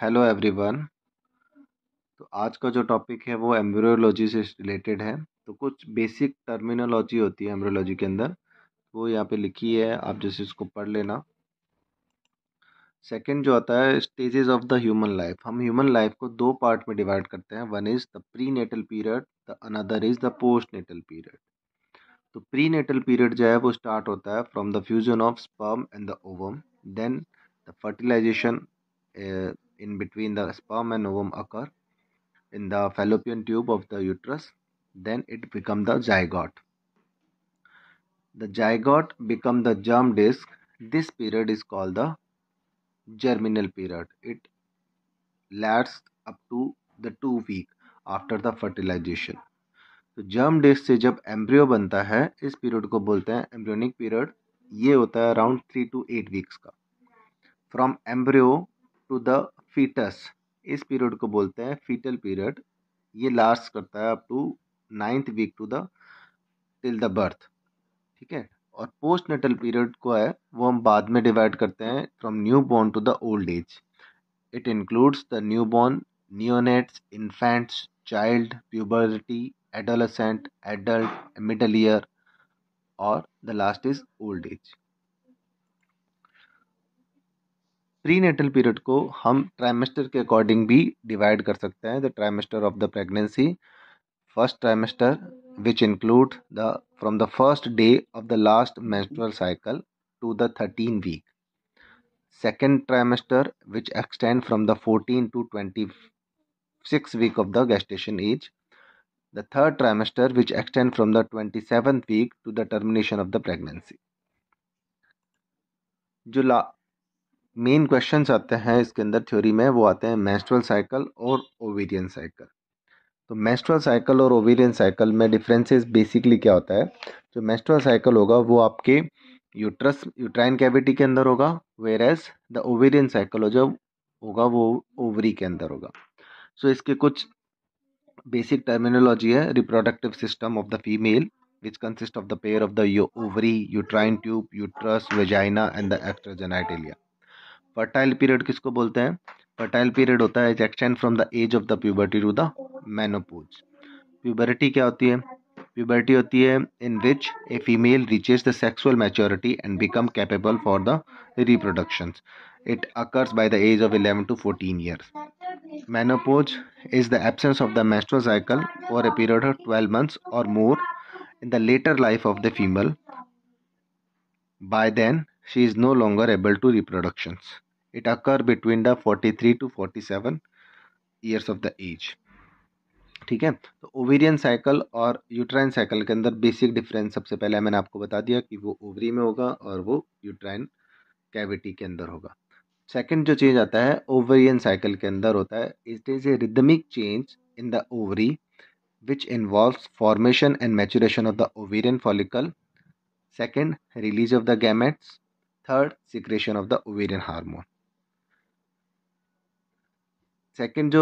Hello everyone तो आज का जो टॉपिक है वो एम्ब्रियोलॉजी से रिलेटेड है तो कुछ बेसिक टर्मिनोलॉजी होती है एम्ब्रियोलॉजी के अंदर वो यहाँ पे लिखी है आप जैसे इसको पढ़ लेना सेकंड जो आता है stages of the human life हम ह्यूमन लाइफ को दो पार्ट में डिवाइड करते हैं one is the prenatal period the another is the postnatal period तो प्री नेटल पीरियड जो है वो स्टार्ट होता है from the fusion of sperm and the ovum then the fertilization in between the sperm and ovum occur in the fallopian tube of the uterus then it become the zygote the zygote become the germ disk this period is called the germinal period it lasts up to the 2 week after the fertilization तो germ disc से जब embryo बनता है इस period को बोलते हैं embryonic period ये होता है around three to eight weeks का from embryo to the foetus इस पीरियड को बोलते हैं फीटल पीरियड ये लास्ट करता है up to ninth week to the till the birth ठीक है और पोस्ट नेटल पीरियड को है वो हम बाद में डिवाइड करते हैं from newborn to the old age it includes the newborn neonates infants child puberty adolescent adult middle year और the last is old age prenatal period को हम ट्राइमेस्टर के अकॉर्डिंग भी डिवाइड कर सकते हैं the trimester of the pregnancy first trimester which include the from the first day of the last menstrual cycle to the thirteen week second trimester which extend from the fourteen to twenty six week of the gestation age the third trimester which extend from the twenty seven week to the termination of the pregnancy जो ला main questions आते हैं इसके अंदर theory में वो आते हैं मेस्ट्रल साइकिल और ओवेरियन साइकिल तो मेस्ट्रल साइकिल और ओवेरियन साइकिल में डिफरेंसेस बेसिकली क्या होता है जो मेस्ट्रल साइकिल होगा वो आपके यूट्रस यूट्राइन कैविटी के अंदर होगा whereas the ovarian cycle जो होगा वो ओवरी के अंदर होगा सो so, इसके कुछ बेसिक टर्मिनोलॉजी है reproductive system of the female which consists of the pair of the ovary, uterine tube, uterus, vagina and the extra genitalia. Fertile period किसको बोलते हैं फर्टाइल पीरियड होता है extend from the age of the puberty to the menopause puberty क्या होती है puberty होती है in which a female reaches the sexual maturity and become capable for the reproduction it occurs by the age of eleven to fourteen years menopause is the absence of the menstrual cycle for a period of twelve months और मोर इन the later life of the female by then she is no longer able to reproductions It occur between the 43 to 47 years of the age ठीक है तो ovarian cycle और uterine cycle के अंदर basic difference सबसे पहले मैंने आपको बता दिया कि वो ओवरी में होगा और वो यूट्राइन कैविटी के अंदर होगा सेकंड जो चेंज आता है ओवेरियन साइकिल के अंदर होता है it is a rhythmic change in the ovary which involve formation and maturation of the ovarian follicle second release of the gametes third secretion of the ovarian hormone second जो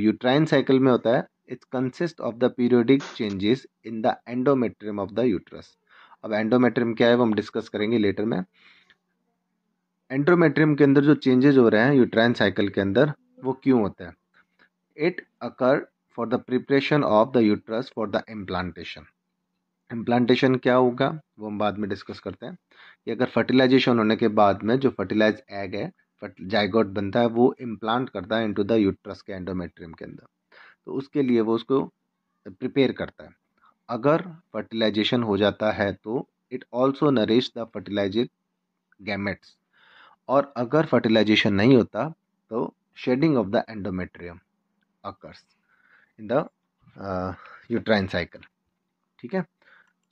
uterine uh, cycle में होता है it's consist of the periodic changes in the endometrium of the uterus अब endometrium क्या है वो हम discuss करेंगे लेटर में एंडोमेट्रियम के अंदर जो चेंजेस हो रहे हैं यूट्राइन साइकिल के अंदर वो क्यों होते हैं it occur for the preparation of the uterus for the implantation implantation क्या होगा वो हम बाद में डिस्कस करते हैं कि अगर फर्टिलाइजेशन होने के बाद में जो फर्टिलाइज एग है फट जाइगोट बनता है वो इम्प्लांट करता है इनटू द यूट्रस के एंडोमेट्रियम के अंदर तो उसके लिए वो उसको प्रिपेयर करता है अगर फर्टिलाइजेशन हो जाता है तो it also nourish the fertilized gametes और अगर फर्टिलाइजेशन नहीं होता तो shedding of the endometrium occurs in the uterine cycle ठीक है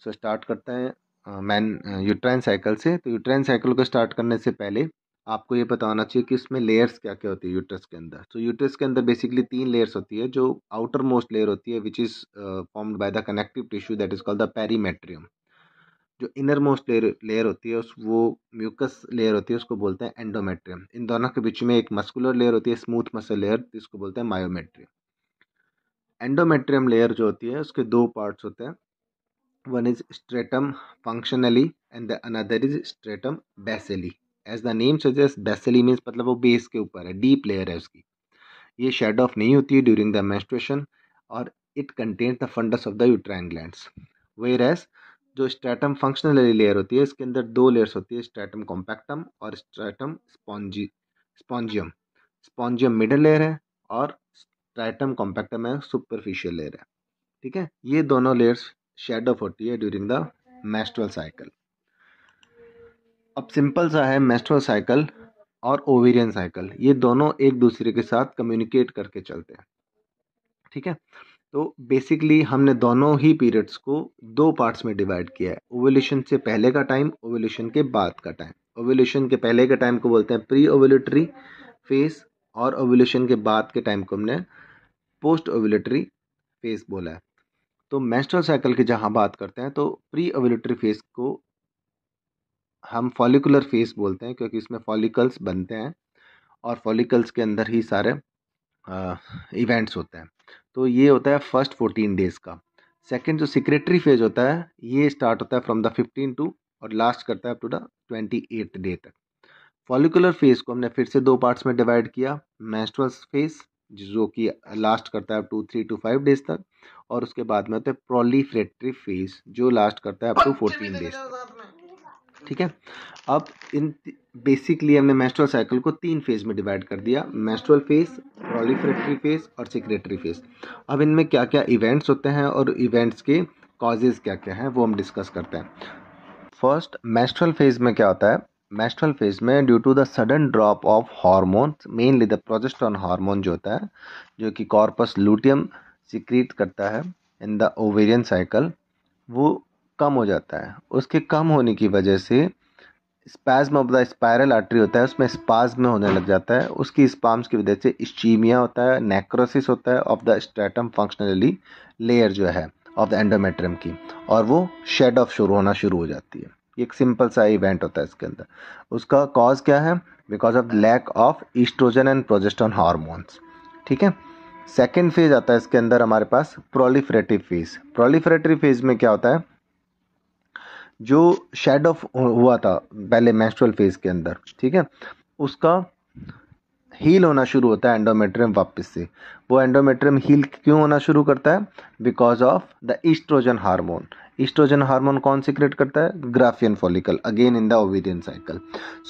सो स्टार्ट करते हैं मैन यूट्राइन साइकिल से तो यूट्राइन साइकिल को स्टार्ट करने से पहले आपको ये पता होना चाहिए कि इसमें लेयर्स क्या क्या होती है यूट्रस के अंदर तो यूट्रस के अंदर बेसिकली तीन लेयर्स होती है जो आउटर मोस्ट लेयर होती है which is formed by the connective tissue that is called the perimetrium जो इनर मोस्ट लेयर लेयर होती है उस वो म्यूकस लेयर होती है उसको बोलते हैं एंडोमेट्रियम इन दोनों के बीच में एक मस्कुलर लेयर होती है स्मूथ मसल लेयर जिसको बोलते हैं मायोमेट्रियम एंडोमेट्रियम लेयर जो होती है उसके दो पार्ट्स होते हैं one is stratum functionalis and the another is stratum basalis as the name suggest basalis means मतलब वो बेस के ऊपर है डीप लेयर है उसकी ये शेड ऑफ नहीं होती है ड्यूरिंग द मेस्ट्रेशन और it contains the fundus of the uterine gland whereas जो स्ट्रेटम फंक्शनल लेयर होती है इसके अंदर दो लेयर्स होती है स्ट्रेटम कॉम्पैक्टम और stratum spongy spongium spongium middle layer है और स्ट्रेटम कॉम्पैक्टम है सुपरफिशियल लेयर है ठीक है ये दोनों लेयर्स शेड ऑफ होती है ड्यूरिंग द मेस्ट्रल साइकिल अब सिंपल सा है साइकिल और ओवेरियन साइकिल ये दोनों एक दूसरे के साथ कम्युनिकेट करके चलते हैं ठीक है तो बेसिकली हमने दोनों ही पीरियड्स को दो पार्ट्स में डिवाइड किया है ओवोल्यूशन से पहले का टाइम ओवोल्यूशन के बाद का टाइम ओवोल्यूशन के पहले के टाइम को बोलते हैं प्री ओवोल्यूटरी फेस और ओवोल्यूशन के बाद के टाइम को हमने पोस्ट ओवोल्यूटरी फेस बोला है तो मेस्ट्रल साइकिल की जहाँ बात करते हैं तो प्री ओवोल्यूटरी फेस को हम फॉलिकुलर फेस बोलते हैं क्योंकि इसमें फॉलिकल्स बनते हैं और फॉलिकल्स के अंदर ही सारे इवेंट्स होते हैं तो ये होता है फर्स्ट फोर्टीन डेज़ का सेकेंड जो सिक्रेटरी फेज होता है ये स्टार्ट होता है फ्रॉम द फिफ्टीन टू और लास्ट करता है up to the twenty eight day तक फॉलिकुलर फेज को हमने फिर से दो पार्ट्स में डिवाइड किया मैस्ट्रल फेज जो कि लास्ट करता है up to three to five days तक और उसके बाद में होता है प्रोलीफ्रेटरी फेज जो लास्ट करता है अप टू फोर्टीन डेज तक ठीक है अब इन बेसिकली हमने मेस्ट्रल साइकिल को तीन फेज में डिवाइड कर दिया मेस्ट्रल फेज प्रोलिफ्रेटरी फेज और सिक्रेटरी फेज अब इनमें क्या क्या इवेंट्स होते हैं और इवेंट्स के कॉजेज़ क्या क्या हैं वो हम डिस्कस करते हैं फर्स्ट मेस्ट्रल फेज में क्या होता है मेस्ट्रल फेज में due to the sudden drop of hormones mainly the progesterone hormone जो होता है जो कि कॉर्पस लूटियम सिक्रीट करता है इन द ओवेरियन साइकिल वो कम हो जाता है उसके कम होने की वजह से spasm of the spiral artery होता है उसमें स्पाज्म होने लग जाता है उसकी स्पाम्स की वजह से स्टीमिया होता है नेक्रोसिस होता है of the stratum functionalis layer जो है ऑफ द एंडोमेट्रियम की और वो शेड ऑफ शुरू होना शुरू हो जाती है एक सिंपल सा इवेंट होता है इसके अंदर उसका कॉज क्या है because of lack of oestrogen and progesterone hormones ठीक है सेकेंड फेज आता है इसके अंदर हमारे पास प्रोलीफ्रेटिव फेज प्रोलिफरेटिव फेज में क्या होता है जो शेड ऑफ हुआ था पहले मेंस्ट्रुअल फेज के अंदर ठीक है उसका हील होना शुरू होता है एंडोमेट्रियम वापस से वो एंडोमेट्रियम हील क्यों होना शुरू करता है because of the oestrogen hormone oestrogen hormone कौन सिक्रेट करता है Graafian follicle again in the ovarian cycle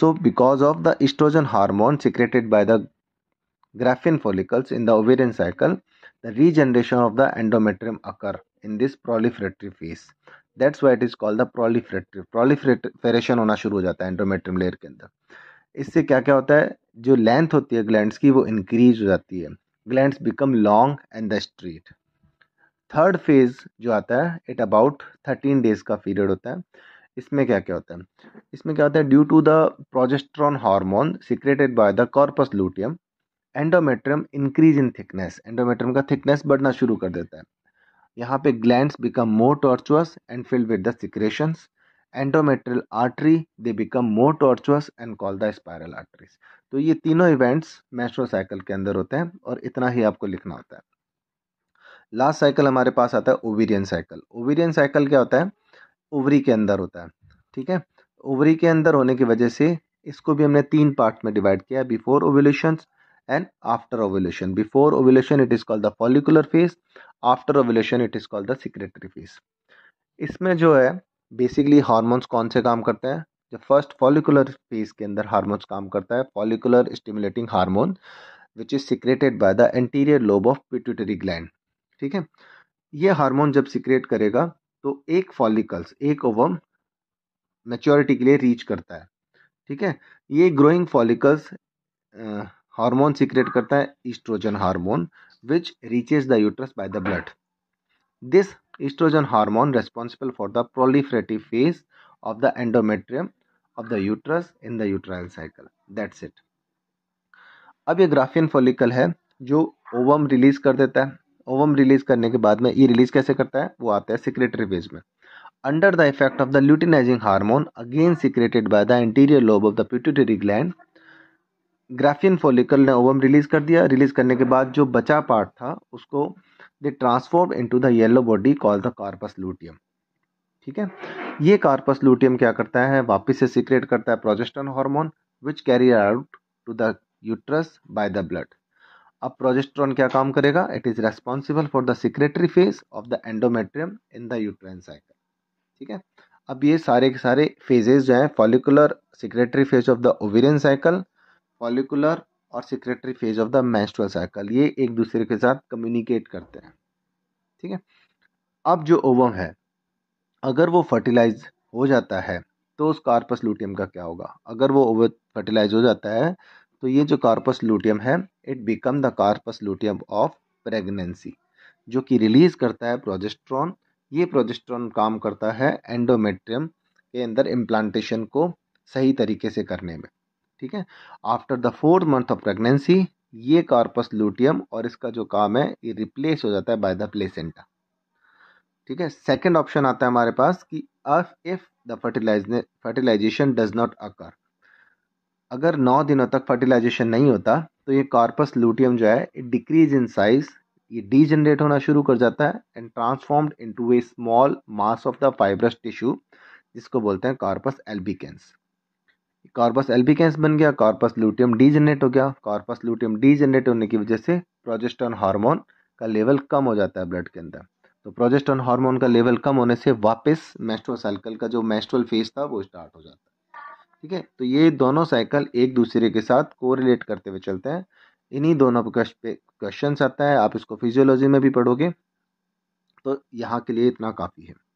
so because of the oestrogen hormone secreted by the Graafian follicles in the ovarian cycle the regeneration of the endometrium occur in this proliferatory phase that's why it is called the proliferatory proliferation होना शुरू हो जाता है endometrium layer के अंदर इससे क्या क्या होता है जो लेंथ होती है ग्लैंड्स की वो इंक्रीज हो जाती है glands become long and the straight third phase जो आता है इट अबाउट थर्टीन डेज का पीरियड होता है इसमें क्या क्या होता है इसमें क्या होता है due to the progesterone hormone secreted by the corpus luteum endometrium increase in thickness endometrium का थिकनेस बढ़ना शुरू कर देता है यहाँ पे gland become more tortuous and filled with the secretion endometrial artery they become more tortuous and call the spiral arteries तो ये तीनों इवेंट्स मैस्ट्रो साइकिल के अंदर होते हैं और इतना ही आपको लिखना होता है लास्ट साइकिल हमारे पास आता है ओवेरियन साइकिल ओवेरियन साइकिल क्या होता है ओवरी के अंदर होता है ठीक है ओवरी के अंदर होने की वजह से इसको भी हमने तीन पार्ट में डिवाइड किया before ovulations and after ovulation before ovulation it is called the follicular phase after ovulation it is called the secretory phase इसमें जो है बेसिकली हार्मोन्स कौन से काम करते हैं जो फर्स्ट फॉलिकुलर फेज के अंदर हार्मोन्स काम करता है follicular stimulating hormone which is secreted by the anterior lobe of pituitary gland ठीक है ये हार्मोन जब सिक्रेट करेगा तो एक फॉलिकल्स एक ओवम मेच्योरिटी के लिए रीच करता है ठीक है ये ग्रोइंग फॉलिकल्स हार्मोन सीक्रेट करता है estrogen hormone which reaches the uterus by the blood this estrogen hormone responsible for the proliferative phase of the endometrium of the uterus in the uterine cycle that's it अब ये Graafian follicle है जो ovum release कर देता है ovum release करने के बाद में ये रिलीज कैसे करता है वो आता है सिक्रेटरी फेज में under the effect of the luteinizing hormone again secreted by the interior lobe of the pituitary gland Graafian follicle ने ओवम रिलीज कर दिया रिलीज करने के बाद जो बचा पार्ट था उसको they transform into the yellow body call the corpus luteum ठीक है ये कार्पस लूटियम क्या करता है वापस से सीक्रेट करता है progesterone hormone which carry out to the uterus by the blood अब प्रोजेस्ट्रॉन क्या काम करेगा it is responsible for the secretory phase of the endometrium in the uterine cycle ठीक है अब ये सारे के सारे फेजेज जो है follicular secretory phase of the ovarian cycle follicular और secretory phase of the menstrual cycle ये एक दूसरे के साथ कम्युनिकेट करते हैं ठीक है अब जो ओवम है अगर वो फर्टिलाइज हो जाता है तो उस कार्पस लूटियम का क्या होगा अगर वो ओवर फर्टिलाइज हो जाता है तो ये जो कार्पस लूटियम है it become the corpus luteum of pregnancy जो कि रिलीज करता है प्रोजेस्ट्रॉन ये प्रोजेस्ट्रॉन काम करता है एंडोमेट्रियम के अंदर इम्प्लांटेशन को सही तरीके से करने में ठीक है after the fourth month of pregnancy ये कार्पस लूटियम और इसका जो काम है ये रिप्लेस हो जाता है बाय द प्लेसेंटा ठीक है सेकेंड ऑप्शन आता है हमारे पास कि if the fertilize fertilization does not occur अगर नौ दिनों तक फर्टिलाइजेशन नहीं होता तो ये कार्पस लूटियम जो है डिक्रीज इन साइज ये डीजनरेट होना शुरू कर जाता है and transformed into a small mass of the fibrous tissue जिसको बोलते हैं कार्पस एल्बिकेंस कॉर्पस एल्बिकेंस बन गया कार्पस ल्यूटियम डी जनरेट हो गया कार्पस लूटियम डी जनरेट होने की वजह से प्रोजेस्टोन हार्मोन का लेवल कम हो जाता है ब्लड के अंदर तो प्रोजेस्टोन हार्मोन का लेवल कम होने से वापस मेस्ट्रो साइकिल का जो मेस्ट्रोल फेज था वो स्टार्ट हो जाता है ठीक है तो ये दोनों साइकिल एक दूसरे के साथ कोरिलेट करते हुए चलते हैं इन्हीं दोनों पे क्वेश्चन आता है आप इसको फिजियोलॉजी में भी पढ़ोगे तो यहाँ के लिए इतना काफ़ी है